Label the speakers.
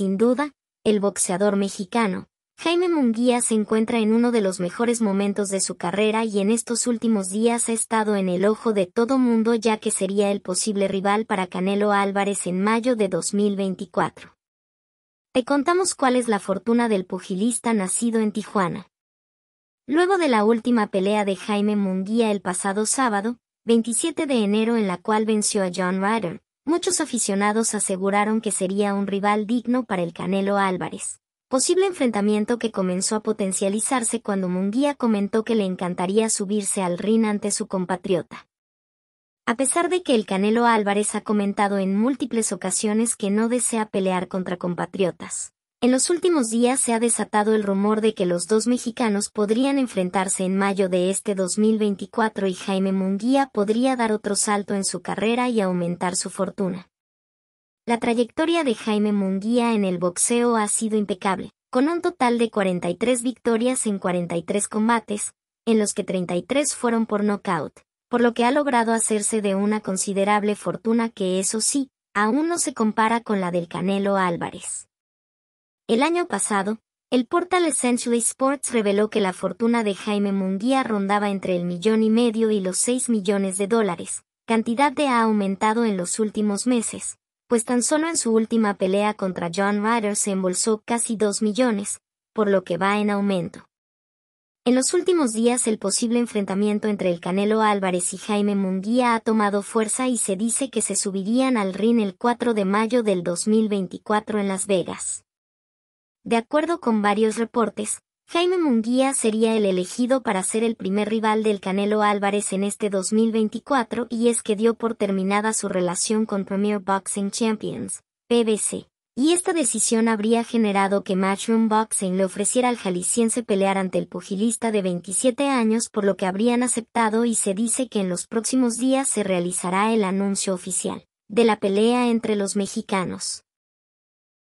Speaker 1: Sin duda, el boxeador mexicano, Jaime Munguía se encuentra en uno de los mejores momentos de su carrera y en estos últimos días ha estado en el ojo de todo mundo ya que sería el posible rival para Canelo Álvarez en mayo de 2024. Te contamos cuál es la fortuna del pugilista nacido en Tijuana. Luego de la última pelea de Jaime Munguía el pasado sábado, 27 de enero en la cual venció a John Ryder, Muchos aficionados aseguraron que sería un rival digno para el Canelo Álvarez. Posible enfrentamiento que comenzó a potencializarse cuando Munguía comentó que le encantaría subirse al ring ante su compatriota. A pesar de que el Canelo Álvarez ha comentado en múltiples ocasiones que no desea pelear contra compatriotas, en los últimos días se ha desatado el rumor de que los dos mexicanos podrían enfrentarse en mayo de este 2024 y Jaime Munguía podría dar otro salto en su carrera y aumentar su fortuna. La trayectoria de Jaime Munguía en el boxeo ha sido impecable, con un total de 43 victorias en 43 combates, en los que 33 fueron por nocaut, por lo que ha logrado hacerse de una considerable fortuna que eso sí, aún no se compara con la del Canelo Álvarez. El año pasado, el portal Essentially Sports reveló que la fortuna de Jaime Munguía rondaba entre el millón y medio y los 6 millones de dólares, cantidad que ha aumentado en los últimos meses, pues tan solo en su última pelea contra John Ryder se embolsó casi 2 millones, por lo que va en aumento. En los últimos días el posible enfrentamiento entre el Canelo Álvarez y Jaime Munguía ha tomado fuerza y se dice que se subirían al ring el 4 de mayo del 2024 en Las Vegas. De acuerdo con varios reportes, Jaime Munguía sería el elegido para ser el primer rival del Canelo Álvarez en este 2024 y es que dio por terminada su relación con Premier Boxing Champions, PBC, y esta decisión habría generado que Matchroom Boxing le ofreciera al jalisciense pelear ante el pugilista de 27 años por lo que habrían aceptado y se dice que en los próximos días se realizará el anuncio oficial de la pelea entre los mexicanos.